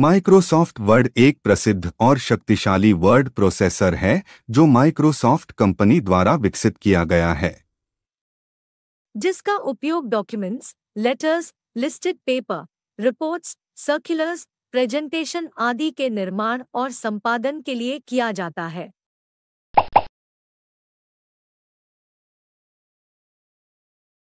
Microsoft word एक प्रसिद्ध और शक्तिशाली वर्ड प्रोसेसर है जो माइक्रोसॉफ्ट कंपनी द्वारा विकसित किया गया है जिसका उपयोग documents letters listed paper reports circulars presentation आदि के निर्माण और संपादन के लिए किया जाता है